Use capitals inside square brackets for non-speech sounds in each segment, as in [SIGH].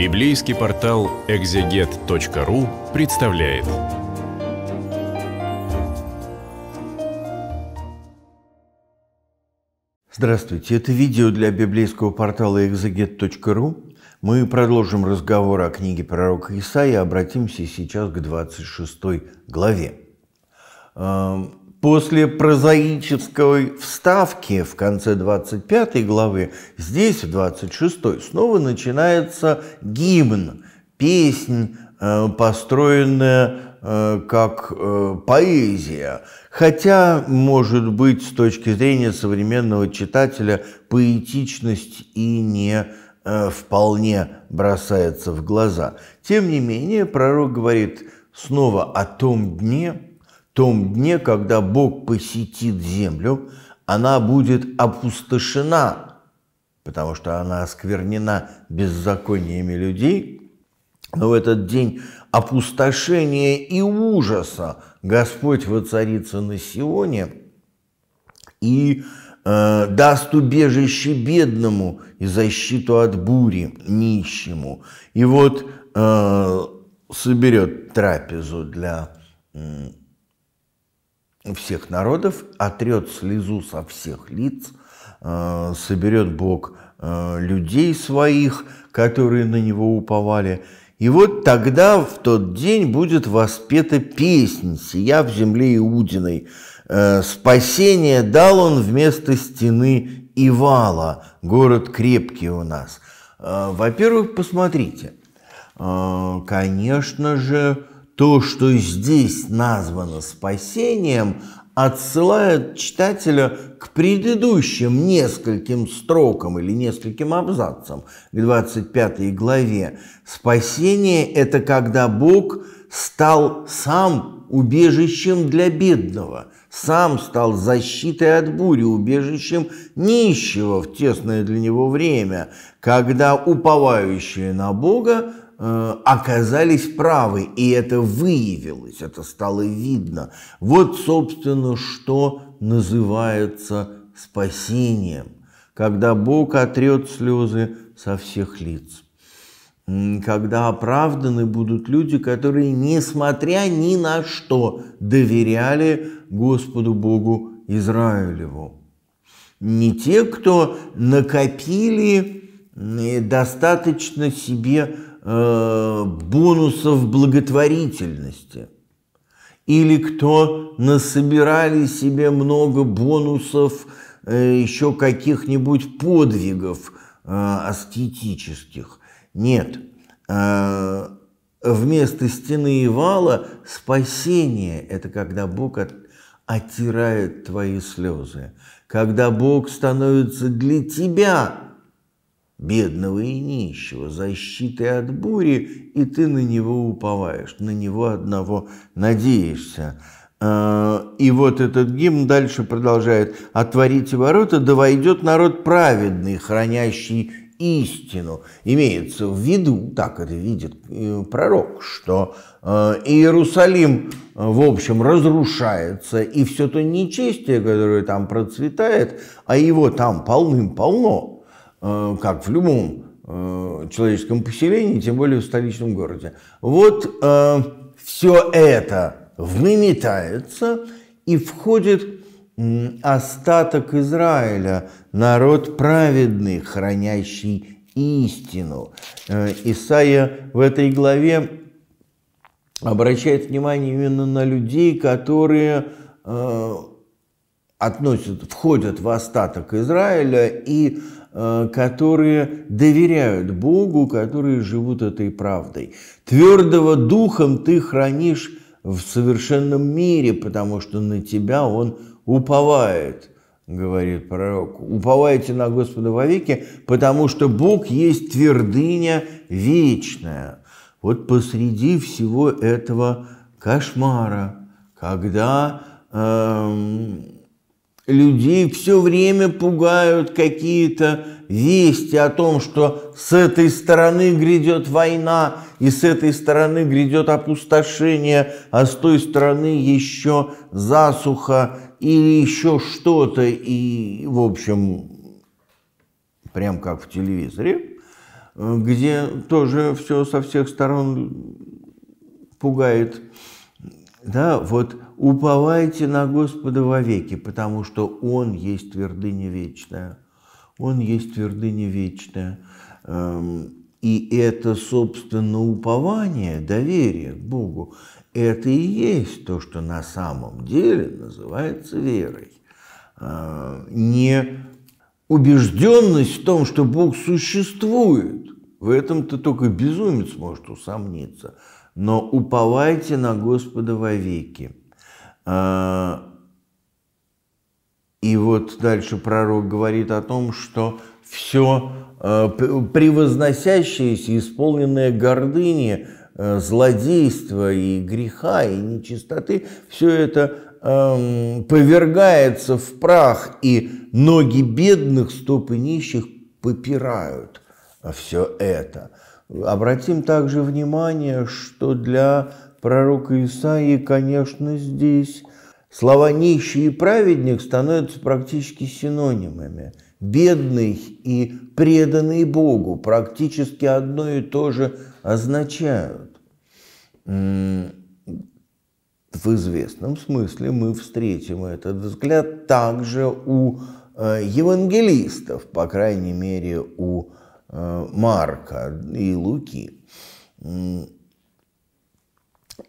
Библейский портал экзегет.ру представляет. Здравствуйте, это видео для библейского портала экзегет.ру. Мы продолжим разговор о книге пророка Исаия, обратимся сейчас к 26 главе. Эм, После прозаической вставки в конце 25 главы, здесь, в 26, снова начинается гимн, песнь, э, построенная э, как э, поэзия. Хотя, может быть, с точки зрения современного читателя, поэтичность и не вполне бросается в глаза. Тем не менее, пророк говорит снова о том дне, том дне, когда Бог посетит землю, она будет опустошена, потому что она осквернена беззакониями людей. Но в этот день опустошения и ужаса Господь воцарится на Сионе и э, даст убежище бедному и защиту от бури нищему. И вот э, соберет трапезу для всех народов, отрет а слезу со всех лиц, э, соберет Бог э, людей своих, которые на него уповали. И вот тогда в тот день будет воспета песня: «Сия в земле Иудиной». Э, спасение дал он вместо стены Ивала, город крепкий у нас. Во-первых, посмотрите, конечно же, то, что здесь названо спасением, отсылает читателя к предыдущим нескольким строкам или нескольким абзацам к 25 главе. Спасение – это когда Бог стал сам убежищем для бедного, сам стал защитой от бури, убежищем нищего в тесное для него время, когда уповающие на Бога Э, оказались правы, и это выявилось, это стало видно. Вот, собственно, что называется спасением, когда Бог отрет слезы со всех лиц, когда оправданы будут люди, которые, несмотря ни на что, доверяли Господу Богу Израилеву. Не те, кто накопили достаточно себе э, бонусов благотворительности. Или кто насобирали себе много бонусов э, еще каких-нибудь подвигов э, аскетических. Нет. Э, вместо стены и вала спасение – это когда Бог от, оттирает твои слезы, когда Бог становится для тебя бедного и нищего, защиты от бури, и ты на него уповаешь, на него одного надеешься. А, и вот этот гимн дальше продолжает «Отворите ворота, да войдет народ праведный, хранящий истину». Имеется в виду, так это видит э, пророк, что э, Иерусалим, э, в общем, разрушается, и все то нечестие, которое там процветает, а его там полным-полно, Э, как в любом э, человеческом поселении, тем более в столичном городе. Вот э, все это выметается и входит остаток Израиля, народ праведный, хранящий истину. Э, Исаия в этой главе обращает внимание именно на людей, которые э, относят, входят в остаток Израиля и э, Э, которые доверяют Богу, которые живут этой правдой. Твердого духом ты хранишь в совершенном мире, потому что на тебя он уповает, говорит пророк. Уповайте на Господа вовеки, потому что Бог есть твердыня вечная. Вот посреди всего этого кошмара, когда эм, людей все время пугают какие-то вести о том, что с этой стороны грядет война, и с этой стороны грядет опустошение, а с той стороны еще засуха или еще что-то. И, в общем, прям как в телевизоре, э, где тоже все со всех сторон пугает да, вот уповайте на Господа вовеки, потому что Он есть твердыня вечная. Он есть твердыня вечная. Эм, и это, собственно, упование, доверие к Богу, это и есть то, что на самом деле называется верой. Э, не убежденность в том, что Бог существует. В этом-то только безумец может усомниться – но уповайте на Господа вовеки. А, и вот дальше пророк говорит о том, что все а, превозносящееся, исполненное гордыни, а, злодейства и греха, и нечистоты, все это повергается в прах, и ноги бедных, стопы нищих попирают все это. Обратим также внимание, что для пророка Исаии, конечно, здесь слова «нищий» и «праведник» становятся практически синонимами. Бедный и преданный Богу практически одно и то же означают. В известном смысле мы встретим этот взгляд также у э, евангелистов, по крайней мере, у Марка и Луки.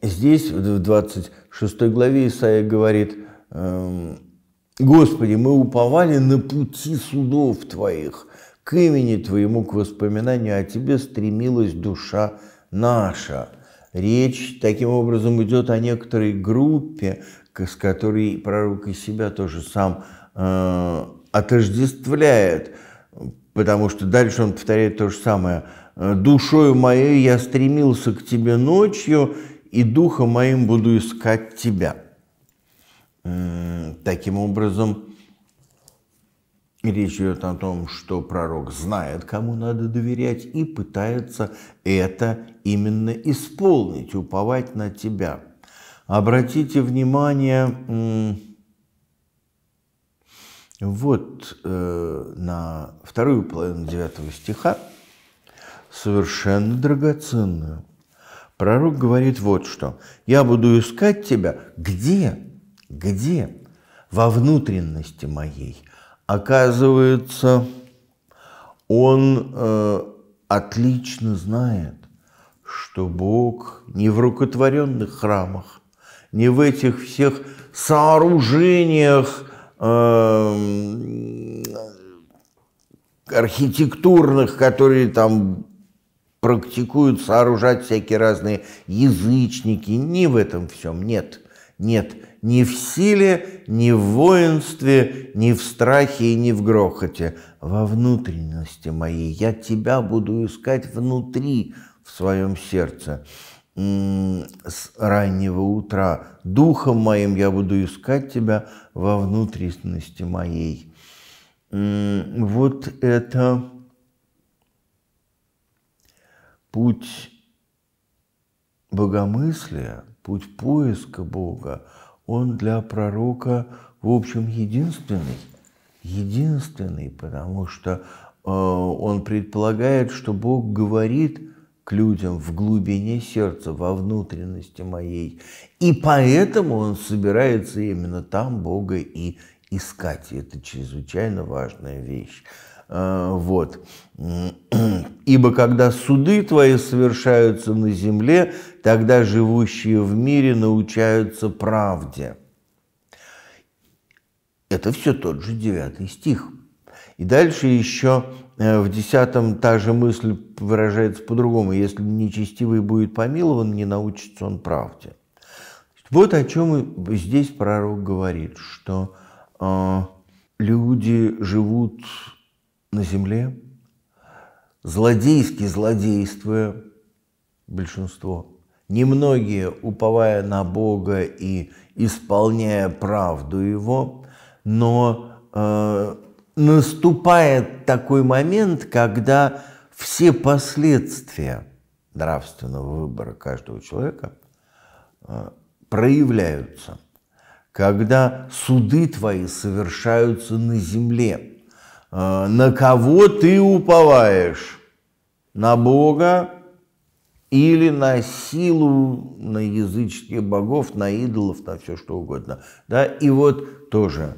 Здесь в 26 главе Исаия говорит, эм, «Господи, мы уповали на пути судов Твоих, к имени Твоему, к воспоминанию о а Тебе стремилась душа наша». Речь таким образом идет о некоторой группе, с которой пророк и себя тоже сам э, отождествляет – потому что дальше он повторяет то же самое. «Э, «Душою моей я стремился к тебе ночью, и духом моим буду искать тебя». Э, таким образом, речь идет о том, что пророк знает, кому надо доверять, и пытается это именно исполнить, уповать на тебя. Обратите внимание, вот э, на вторую половину девятого стиха совершенно драгоценную. Пророк говорит вот что. «Я буду искать тебя где? Где? Во внутренности моей». Оказывается, он э, отлично знает, что Бог не в рукотворенных храмах, не в этих всех сооружениях, Эм, архитектурных, которые там практикуют сооружать всякие разные язычники. Ни в этом всем нет. Нет, ни в силе, ни в воинстве, ни в страхе и ни в грохоте. Во внутренности моей я тебя буду искать внутри, в своем сердце с раннего утра. Духом моим я буду искать тебя во внутренности моей. Вот это путь богомыслия, путь поиска Бога, он для пророка, в общем, единственный. Единственный, потому что э, он предполагает, что Бог говорит – к людям в глубине сердца, во внутренности моей. И поэтому он собирается именно там Бога и искать. И это чрезвычайно важная вещь. А, вот. [CLEARS THROAT] «Ибо когда суды твои совершаются на земле, тогда живущие в мире научаются правде». Это все тот же девятый стих. И дальше еще Э, в десятом та же мысль выражается по-другому. Если нечестивый будет помилован, не научится он правде. Вот о чем здесь пророк говорит, что э, люди живут на земле, злодейски злодействуя, большинство, немногие, уповая на Бога и исполняя правду Его, но э, наступает такой момент, когда все последствия нравственного выбора каждого человека э, проявляются, когда суды твои совершаются на земле. Э, на кого ты уповаешь? На Бога или на силу, на языческих богов, на идолов, на все что угодно. Да? И вот тоже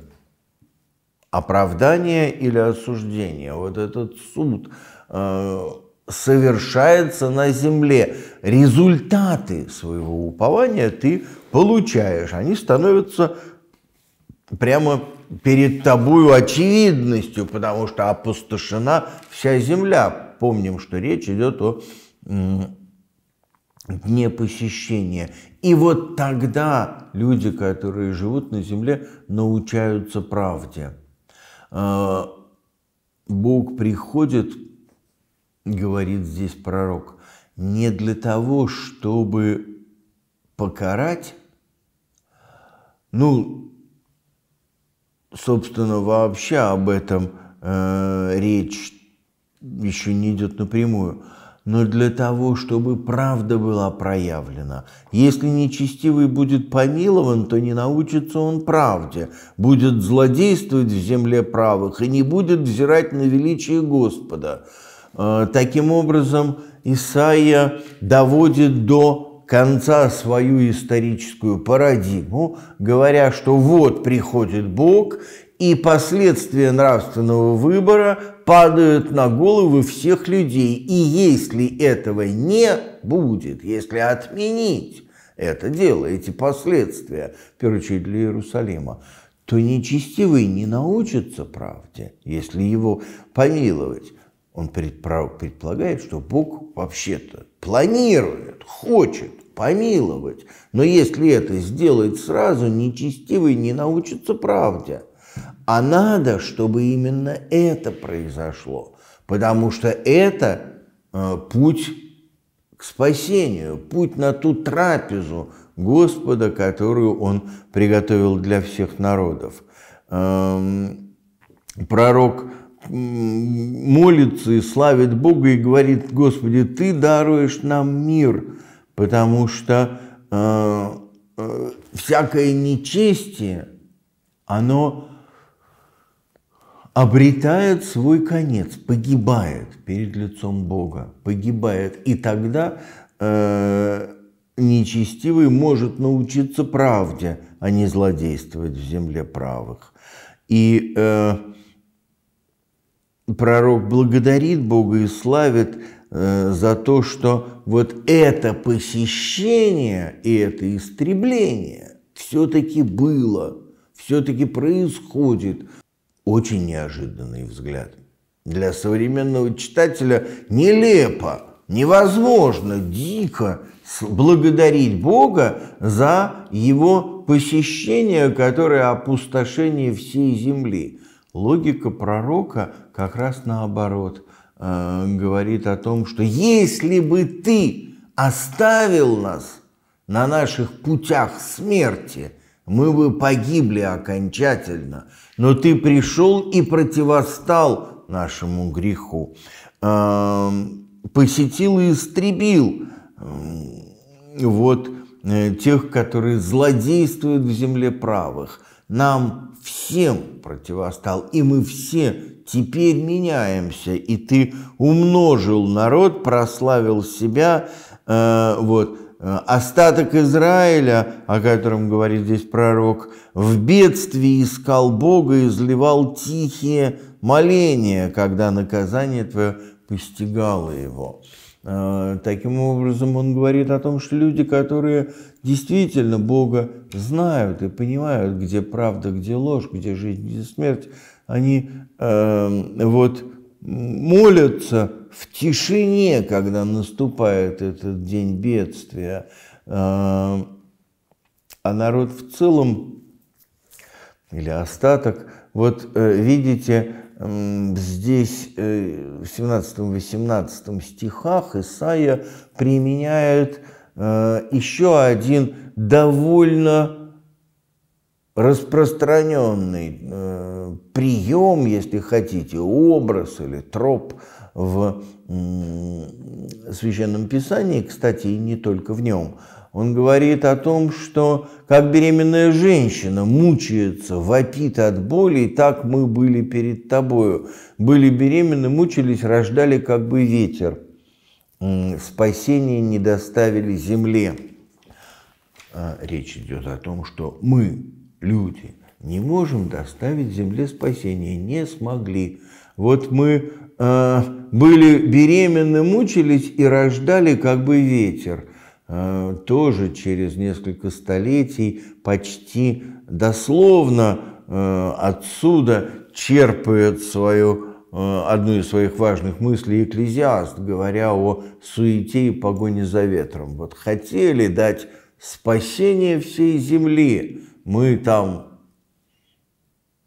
оправдание или осуждение. Вот этот суд э, совершается на земле. Результаты своего упования ты получаешь. Они становятся прямо перед тобою очевидностью, потому что опустошена вся земля. Помним, что речь идет о дне посещения. И вот тогда люди, которые живут на земле, научаются правде. Э, Бог приходит, говорит здесь пророк, не для того, чтобы покарать, ну, собственно, вообще об этом э, речь еще не идет напрямую, но для того, чтобы правда была проявлена. Если нечестивый будет помилован, то не научится он правде, будет злодействовать в земле правых и не будет взирать на величие Господа. Э, таким образом, Исаия доводит до конца свою историческую парадигму, говоря, что вот приходит Бог и последствия нравственного выбора падают на головы всех людей. И если этого не будет, если отменить это дело, эти последствия, в первую очередь для Иерусалима, то нечестивый не научится правде, если его помиловать. Он предполагает, что Бог вообще-то планирует, хочет помиловать. Но если это сделать сразу, нечестивый не научится правде – а надо, чтобы именно это произошло, потому что это э, путь к спасению, путь на ту трапезу Господа, которую Он приготовил для всех народов. Эм, пророк молится и славит Бога и говорит, Господи, Ты даруешь нам мир, потому что э, э, всякое нечестие, оно обретает свой конец, погибает перед лицом Бога, погибает. И тогда э, нечестивый может научиться правде, а не злодействовать в земле правых. И э, пророк благодарит Бога и славит э, за то, что вот это посещение и это истребление все-таки было, все-таки происходит очень неожиданный взгляд. Для современного читателя нелепо, невозможно, дико благодарить Бога за его посещение, которое опустошение всей земли. Логика пророка как раз наоборот э, говорит о том, что если бы ты оставил нас на наших путях смерти – мы бы погибли окончательно, но ты пришел и противостал нашему греху, посетил и истребил вот э, тех, которые злодействуют в земле правых. Нам всем противостал, и мы все теперь меняемся, и ты умножил народ, прославил себя, э, вот, Э, остаток Израиля, о котором говорит здесь пророк, в бедствии искал Бога и изливал тихие моления, когда наказание твое постигало его. Э, таким образом, он говорит о том, что люди, которые действительно Бога знают и понимают, где правда, где ложь, где жизнь, где смерть, они э, вот молятся в тишине, когда наступает этот день бедствия, а, а народ в целом или остаток, вот э, видите, здесь э, в 17-18 стихах Исаия применяет э, еще один довольно распространенный э, прием, если хотите, образ или троп в э, Священном Писании, кстати, и не только в нем. Он говорит о том, что как беременная женщина мучается, вопит от боли, и так мы были перед тобою. Были беременны, мучились, рождали как бы ветер. Спасение не доставили земле. А речь идет о том, что мы люди, не можем доставить земле спасения, не смогли. Вот мы э, были беременны, мучились и рождали как бы ветер. Э, тоже через несколько столетий почти дословно э, отсюда черпает свою э, одну из своих важных мыслей экклезиаст, говоря о суете и погоне за ветром. Вот хотели дать спасение всей земли, мы там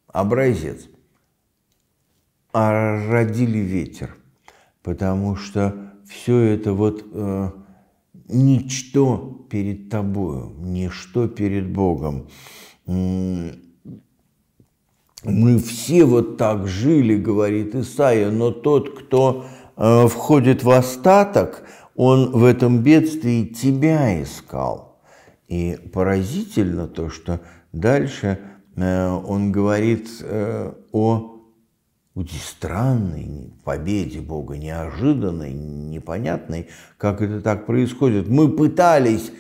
образец, а родили ветер, потому что все это вот э, ничто перед тобою, ничто перед Богом. Мы все вот так жили, говорит Исаия, но тот, кто э, входит в остаток, он в этом бедствии тебя искал. И поразительно то, что дальше э, он говорит э, о очень странной победе Бога, неожиданной, непонятной, как это так происходит. Мы пытались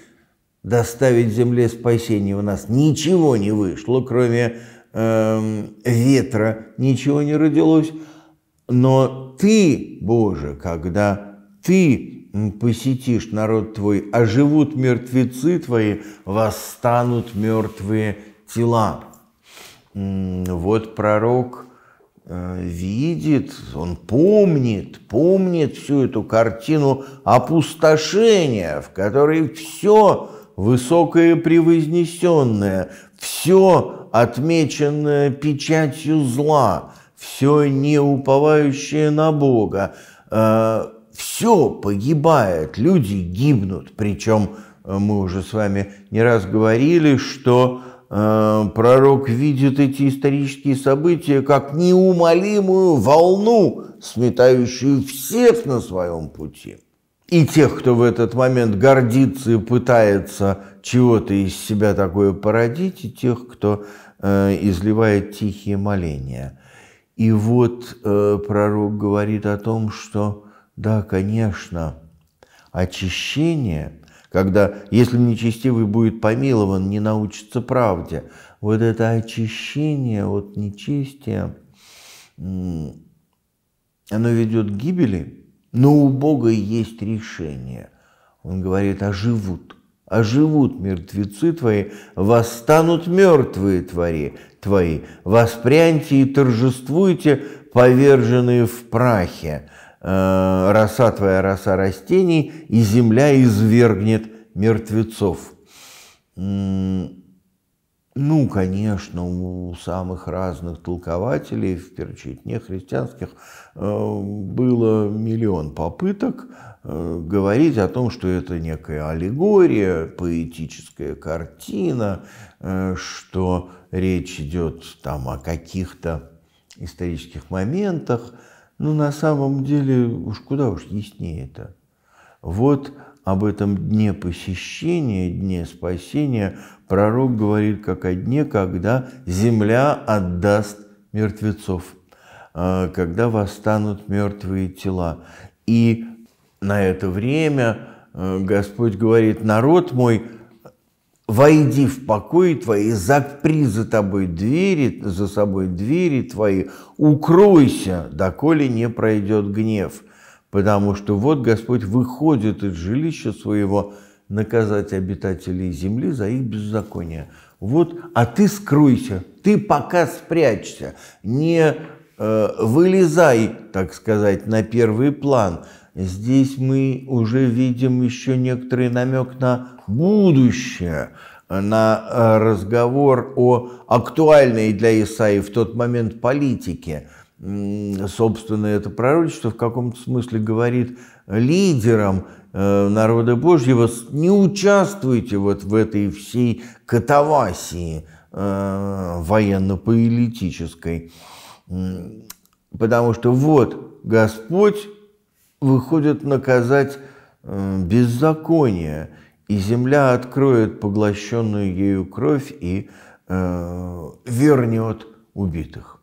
доставить земле спасение, у нас ничего не вышло, кроме эм, ветра, ничего не родилось. Но ты, Боже, когда ты посетишь народ твой, а живут мертвецы твои, восстанут мертвые тела. Вот пророк э, видит, он помнит, помнит всю эту картину опустошения, в которой все высокое превознесенное, все отмеченное печатью зла, все не уповающее на Бога, э, все погибает, люди гибнут. Причем э, мы уже с вами не раз говорили, что э, пророк видит эти исторические события как неумолимую волну, сметающую всех на своем пути. И тех, кто в этот момент гордится и пытается чего-то из себя такое породить, и тех, кто э, изливает тихие моления. И вот э, пророк говорит о том, что да, конечно, очищение, когда, если нечестивый будет помилован, не научится правде, вот это очищение от нечестия, оно ведет к гибели, но у Бога есть решение. Он говорит, оживут, оживут мертвецы твои, восстанут мертвые твари твои, воспряньте и торжествуйте, поверженные в прахе, Э, роса твоя роса растений, и земля извергнет мертвецов. Ну, конечно, у самых разных толкователей, в не христианских, э, было миллион попыток э, говорить о том, что это некая аллегория, поэтическая картина, что речь идет там о каких-то исторических моментах – ну, на самом деле, уж куда уж яснее это. Вот об этом дне посещения, дне спасения пророк говорит как о дне, когда земля отдаст мертвецов, а, когда восстанут мертвые тела. И на это время э, Господь говорит, народ мой Войди в покой твои, запри за тобой двери, за собой двери твои, укройся, доколе не пройдет гнев, потому что вот Господь выходит из жилища своего наказать обитателей земли за их беззаконие. Вот, а ты скройся, ты пока спрячься, не э, вылезай, так сказать, на первый план – Здесь мы уже видим еще некоторый намек на будущее, на э, разговор о актуальной для Исаи в тот момент политике. Собственно, это пророчество в каком-то смысле говорит лидерам э, народа Божьего, не участвуйте вот в этой всей катавасии э, военно-политической, потому что вот Господь выходит наказать э, беззаконие, и земля откроет поглощенную ею кровь и э, вернет убитых.